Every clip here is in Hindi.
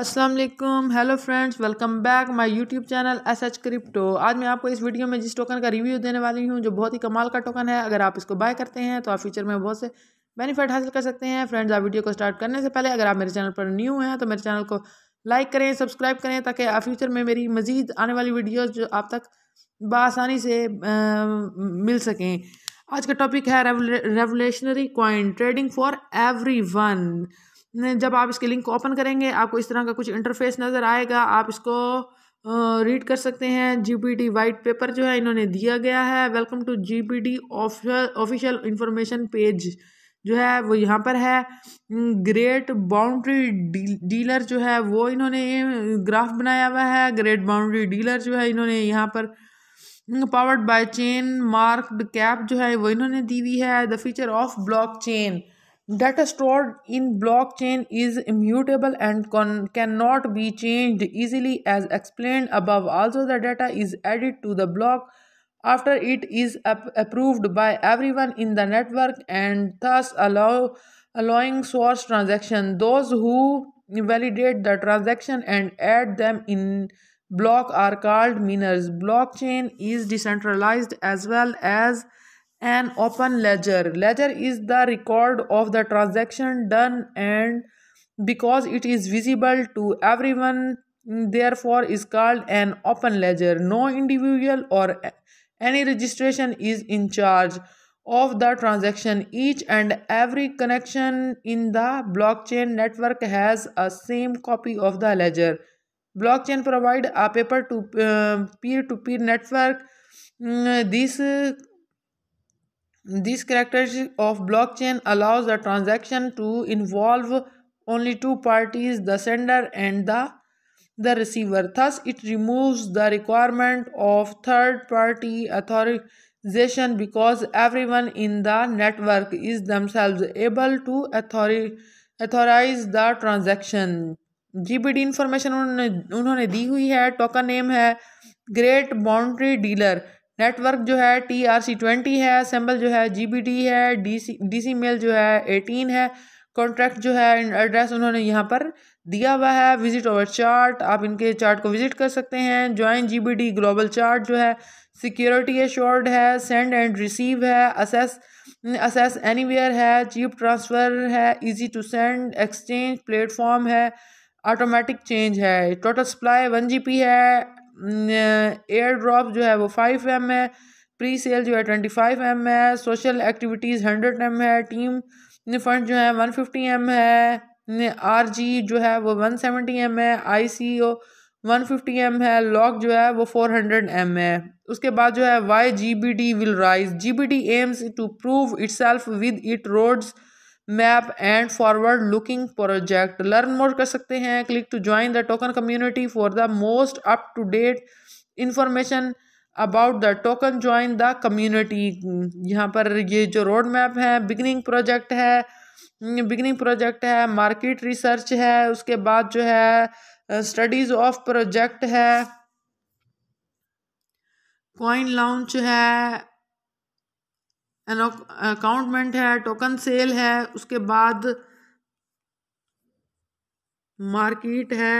अस्सलाम वालेकुम hello friends welcome back my YouTube channel S H crypto आज मैं आपको इस वीडियो में जिस टोकन का रिव्यू देने वाली हूँ जो बहुत ही कमाल का टोकन है अगर आप इसको बाय करते हैं तो आप फ्यूचर में बहुत से बेनिफिट हासिल कर सकते हैं फ्रेंड्स आप वीडियो को स्टार्ट करने से पहले अगर आप मेरे चैनल पर न्यू हैं तो मेरे चैनल को लाइक करें सब्सक्राइब करें ताकि आप फ्यूचर में मेरी मजीद आने वाली वीडियोज़ जो आप तक बसानी से आ, मिल सकें आज का टॉपिक है revolutionary coin trading for every जब आप इसके लिंक को ओपन करेंगे आपको इस तरह का कुछ इंटरफेस नज़र आएगा आप इसको रीड कर सकते हैं टी वाइट पेपर जो है इन्होंने दिया गया है welcome to GPT official official information page जो है वो यहाँ पर है ग्रेट बाउंड्री डीलर जो है वो इन्होंने ग्राफ बनाया हुआ है ग्रेट बाउंड्री डीलर जो है इन्होंने यहाँ पर powered by chain marked cap जो है वो इन्होंने दी हुई है the feature of blockchain data stored in blockchain is immutable and con- cannot be changed easily as explained above also the data is added to the block after it is ap- approved by everyone in the network and thus allow allowing source transaction those who validate the transaction and add them in block are called miners blockchain is decentralized as well as an open ledger ledger is the record of the transaction done and because it is visible to everyone therefore is called an open ledger no individual or any registration is in charge of the transaction each and every connection in the blockchain network has a same copy of the ledger blockchain provide a paper to uh, peer to peer network uh, this uh, this characteristic of blockchain allows the transaction to involve only two parties, the sender and the, the receiver. Thus, it removes the requirement of third party authorization because everyone in the network is themselves able to author authorize the transaction. GBD information उन्होंने उन्होंने दी हुई है Token name है Great बाउंड्री Dealer. नेटवर्क जो है टी आर सी ट्वेंटी है सैम्बल जो है जी बी टी है D C decimal जो है एटीन है कॉन्ट्रैक्ट जो है एड्रेस उन्होंने यहाँ पर दिया हुआ है विजिट ओवर चार्ट आप इनके चार्ट को विजिट कर सकते हैं join G B D global chart जो है सिक्योरिटी एश्योर्ड है सेंड एंड रिसीव है असेस असेस एनीवेयर है चीप ट्रांसफ़र है easy to send exchange platform है ऑटोमेटिक चेंज है total supply one G P है एयर ड्रॉप जो है वो फाइव एम है प्री सेल जो है ट्वेंटी फाइव एम है सोशल एक्टिविटीज़ हंड्रेड एम है टीम फंड जो है वन फिफ्टी एम है आर जी जो है वो वन सेवेंटी एम है I C O one fifty M है लॉक जो है वो फोर हंड्रेड एम है उसके बाद जो है Y G B D will rise G B D aims to prove itself with it roads map and forward looking project learn more कर सकते हैं click to join the token community for the most up to date information about the token join the community यहाँ पर ये जो रोड मैप है बिगनिंग प्रोजेक्ट है बिगनिंग प्रोजेक्ट है मार्केट रिसर्च है उसके बाद जो है स्टडीज ऑफ प्रोजेक्ट है कॉइन लॉन्च है अकाउंटमेंट है टोकन सेल है उसके बाद मार्केट है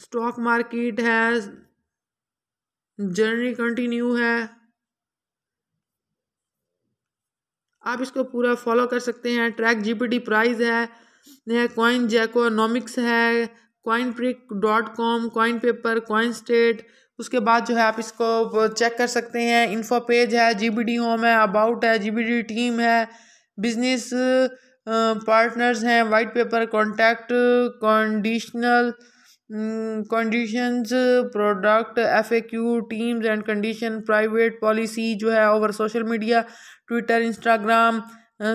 स्टॉक मार्केट है जर्नी कंटिन्यू है आप इसको पूरा फॉलो कर सकते हैं ट्रैक जीपीटी प्राइस है कॉइन जैको इकोनॉमिक्स है coin prick dot com coin paper coin state उसके बाद जो है आप इसको चेक कर सकते हैं इन्फो पेज है जी बी डी होम है अबाउट है जी बी डी टीम है बिजनेस पार्टनर्स हैं white paper contact conditional conditions product F A Q terms and condition private policy जो है over social media Twitter Instagram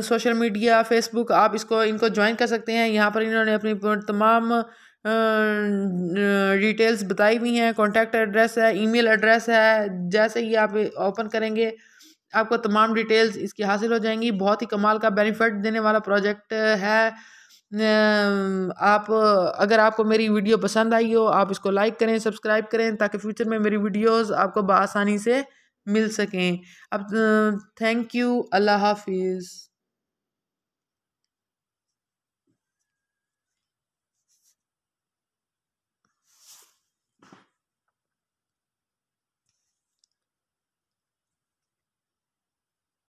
social media Facebook आप इसको इनको ज्वाइन कर सकते हैं यहाँ पर इन्होंने अपनी तमाम डिटेल्स बताई हुई हैं कॉन्टैक्ट एड्रेस है ईमेल एड्रेस है जैसे ही आप ओपन करेंगे आपको तमाम डिटेल्स इसकी हासिल हो जाएंगी बहुत ही कमाल का बेनिफिट देने वाला प्रोजेक्ट है आप अगर आपको मेरी वीडियो पसंद आई हो आप इसको लाइक करें सब्सक्राइब करें ताकि फ्यूचर में मेरी वीडियोस आपको बसानी से मिल सकें अब थैंक यू अल्लाह हाफिज़